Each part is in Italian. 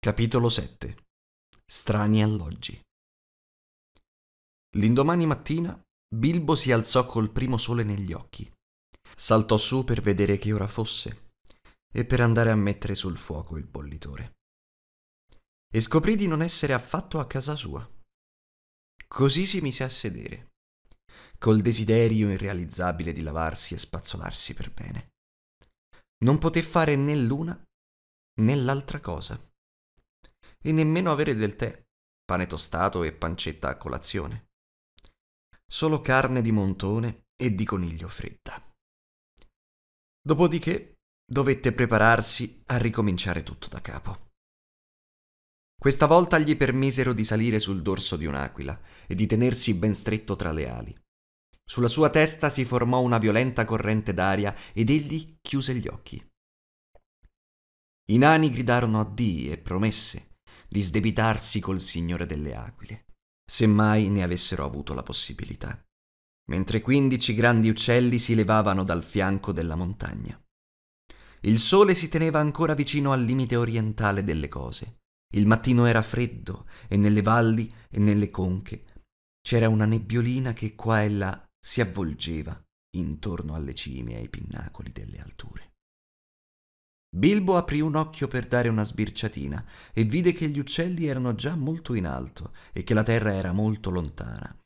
Capitolo 7 Strani alloggi L'indomani mattina Bilbo si alzò col primo sole negli occhi. Saltò su per vedere che ora fosse e per andare a mettere sul fuoco il bollitore. E scoprì di non essere affatto a casa sua. Così si mise a sedere, col desiderio irrealizzabile di lavarsi e spazzolarsi per bene. Non poté fare né l'una né l'altra cosa e nemmeno avere del tè, pane tostato e pancetta a colazione. Solo carne di montone e di coniglio fredda. Dopodiché dovette prepararsi a ricominciare tutto da capo. Questa volta gli permisero di salire sul dorso di un'aquila e di tenersi ben stretto tra le ali. Sulla sua testa si formò una violenta corrente d'aria ed egli chiuse gli occhi. I nani gridarono addii e promesse, di sdebitarsi col Signore delle Aquile, se mai ne avessero avuto la possibilità, mentre quindici grandi uccelli si levavano dal fianco della montagna. Il sole si teneva ancora vicino al limite orientale delle cose. Il mattino era freddo e nelle valli e nelle conche c'era una nebbiolina che qua e là si avvolgeva intorno alle cime e ai pinnacoli delle alture. Bilbo aprì un occhio per dare una sbirciatina e vide che gli uccelli erano già molto in alto e che la terra era molto lontana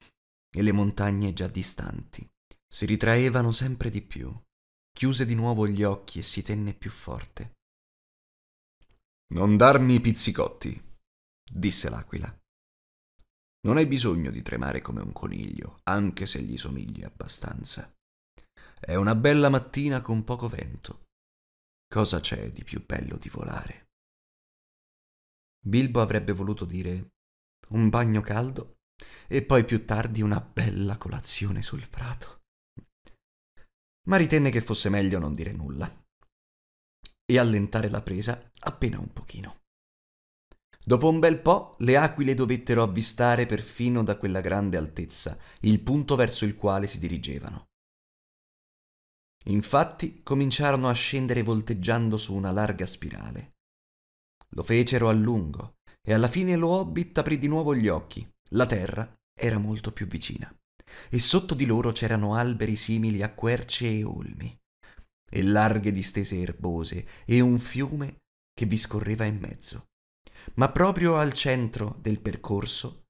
e le montagne già distanti. Si ritraevano sempre di più. Chiuse di nuovo gli occhi e si tenne più forte. Non darmi i pizzicotti, disse l'aquila. Non hai bisogno di tremare come un coniglio, anche se gli somigli abbastanza. È una bella mattina con poco vento. Cosa c'è di più bello di volare? Bilbo avrebbe voluto dire un bagno caldo e poi più tardi una bella colazione sul prato. Ma ritenne che fosse meglio non dire nulla e allentare la presa appena un pochino. Dopo un bel po' le aquile dovettero avvistare perfino da quella grande altezza il punto verso il quale si dirigevano. Infatti cominciarono a scendere volteggiando su una larga spirale. Lo fecero a lungo e alla fine lo Hobbit aprì di nuovo gli occhi. La terra era molto più vicina e sotto di loro c'erano alberi simili a querce e olmi e larghe distese erbose e un fiume che vi scorreva in mezzo. Ma proprio al centro del percorso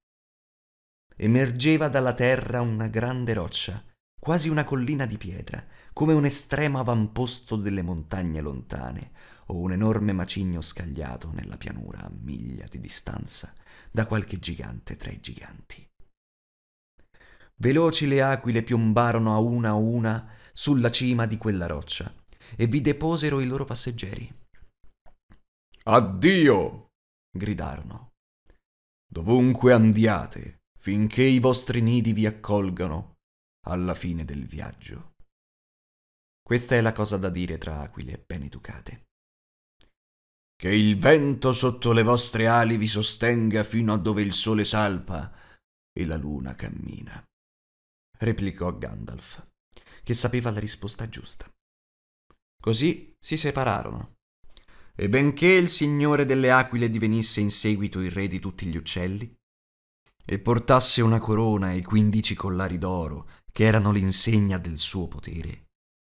emergeva dalla terra una grande roccia quasi una collina di pietra, come un estremo avamposto delle montagne lontane o un enorme macigno scagliato nella pianura a miglia di distanza da qualche gigante tra i giganti. Veloci le aquile piombarono a una a una sulla cima di quella roccia e vi deposero i loro passeggeri. Addio! gridarono. Dovunque andiate, finché i vostri nidi vi accolgano, alla fine del viaggio. Questa è la cosa da dire tra aquile ben educate. Che il vento sotto le vostre ali vi sostenga fino a dove il sole salpa e la luna cammina, replicò Gandalf, che sapeva la risposta giusta. Così si separarono. E benché il signore delle aquile divenisse in seguito il re di tutti gli uccelli, e portasse una corona e quindici collari d'oro che erano l'insegna del suo potere,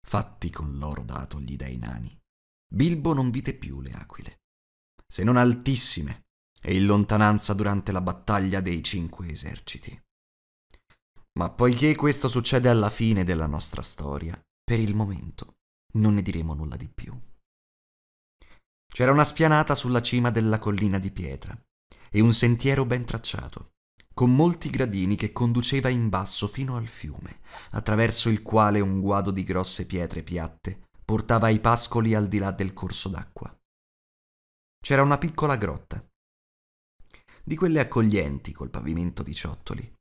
fatti con l'oro datogli dai nani. Bilbo non vide più le aquile, se non altissime e in lontananza durante la battaglia dei cinque eserciti. Ma poiché questo succede alla fine della nostra storia, per il momento non ne diremo nulla di più. C'era una spianata sulla cima della collina di pietra e un sentiero ben tracciato con molti gradini che conduceva in basso fino al fiume, attraverso il quale un guado di grosse pietre piatte portava i pascoli al di là del corso d'acqua. C'era una piccola grotta, di quelle accoglienti col pavimento di ciottoli,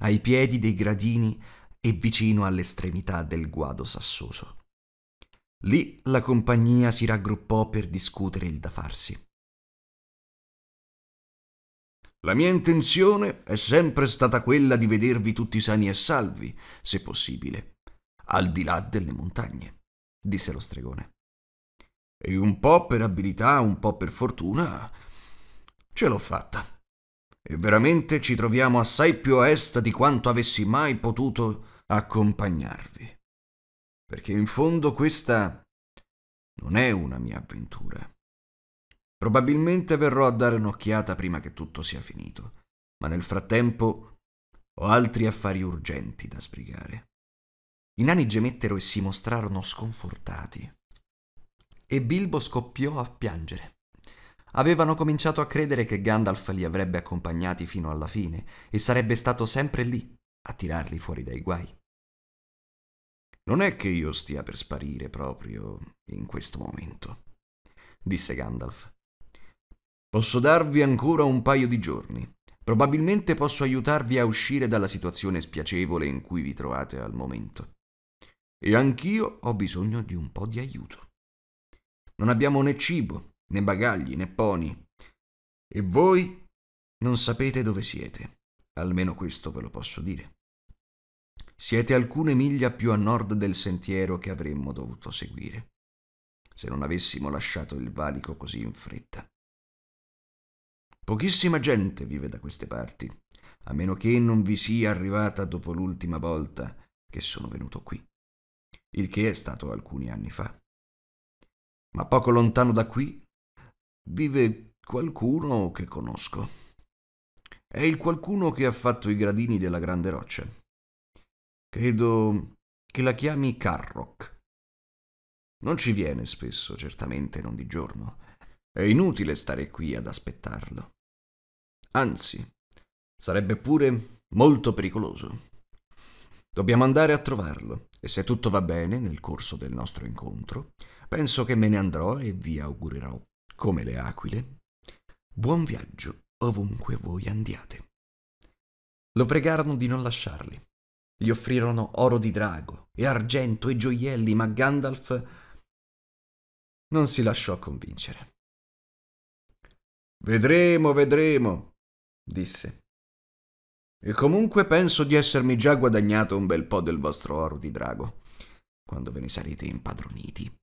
ai piedi dei gradini e vicino all'estremità del guado sassoso. Lì la compagnia si raggruppò per discutere il da farsi. La mia intenzione è sempre stata quella di vedervi tutti sani e salvi, se possibile, al di là delle montagne, disse lo stregone. E un po' per abilità, un po' per fortuna, ce l'ho fatta. E veramente ci troviamo assai più a est di quanto avessi mai potuto accompagnarvi. Perché in fondo questa non è una mia avventura Probabilmente verrò a dare un'occhiata prima che tutto sia finito, ma nel frattempo ho altri affari urgenti da sbrigare. I nani gemettero e si mostrarono sconfortati. E Bilbo scoppiò a piangere. Avevano cominciato a credere che Gandalf li avrebbe accompagnati fino alla fine e sarebbe stato sempre lì a tirarli fuori dai guai. Non è che io stia per sparire proprio in questo momento, disse Gandalf. Posso darvi ancora un paio di giorni. Probabilmente posso aiutarvi a uscire dalla situazione spiacevole in cui vi trovate al momento. E anch'io ho bisogno di un po' di aiuto. Non abbiamo né cibo, né bagagli, né poni. E voi non sapete dove siete, almeno questo ve lo posso dire. Siete alcune miglia più a nord del sentiero che avremmo dovuto seguire, se non avessimo lasciato il valico così in fretta. Pochissima gente vive da queste parti, a meno che non vi sia arrivata dopo l'ultima volta che sono venuto qui, il che è stato alcuni anni fa. Ma poco lontano da qui vive qualcuno che conosco. È il qualcuno che ha fatto i gradini della grande roccia. Credo che la chiami Carrock. Non ci viene spesso, certamente non di giorno. È inutile stare qui ad aspettarlo. Anzi, sarebbe pure molto pericoloso. Dobbiamo andare a trovarlo e se tutto va bene nel corso del nostro incontro, penso che me ne andrò e vi augurerò, come le aquile, buon viaggio ovunque voi andiate. Lo pregarono di non lasciarli. Gli offrirono oro di drago e argento e gioielli, ma Gandalf non si lasciò convincere. Vedremo, vedremo, disse. E comunque penso di essermi già guadagnato un bel po del vostro oro di drago, quando ve ne sarete impadroniti.